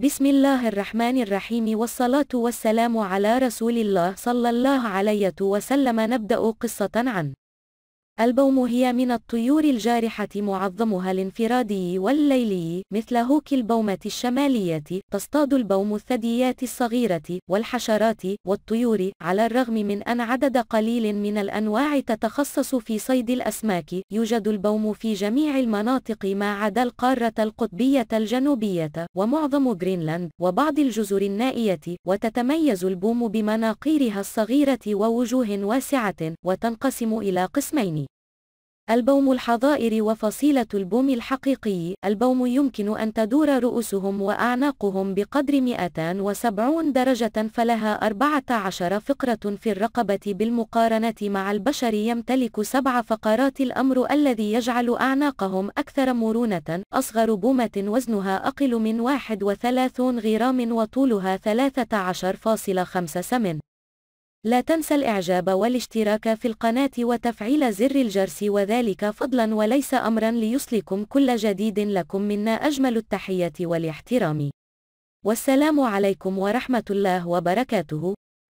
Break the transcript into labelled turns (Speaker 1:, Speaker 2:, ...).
Speaker 1: بسم الله الرحمن الرحيم والصلاة والسلام على رسول الله صلى الله عليه وسلم نبدأ قصة عن البوم هي من الطيور الجارحة معظمها الانفرادي والليلي مثل هوك البومة الشمالية تصطاد البوم الثدييات الصغيرة والحشرات والطيور على الرغم من أن عدد قليل من الأنواع تتخصص في صيد الأسماك يوجد البوم في جميع المناطق ما عدا القارة القطبية الجنوبية ومعظم غرينلاند وبعض الجزر النائية وتتميز البوم بمناقيرها الصغيرة ووجوه واسعة وتنقسم إلى قسمين البوم الحظائر وفصيلة البوم الحقيقي البوم يمكن أن تدور رؤوسهم وأعناقهم بقدر 270 درجة فلها 14 فقرة في الرقبة بالمقارنة مع البشر يمتلك سبع فقرات الأمر الذي يجعل أعناقهم أكثر مرونة أصغر بومة وزنها أقل من 31 غرام وطولها 13.5 سم لا تنسى الإعجاب والاشتراك في القناة وتفعيل زر الجرس وذلك فضلا وليس أمرا ليصلكم كل جديد لكم منا أجمل التحية والاحترام والسلام عليكم ورحمة الله وبركاته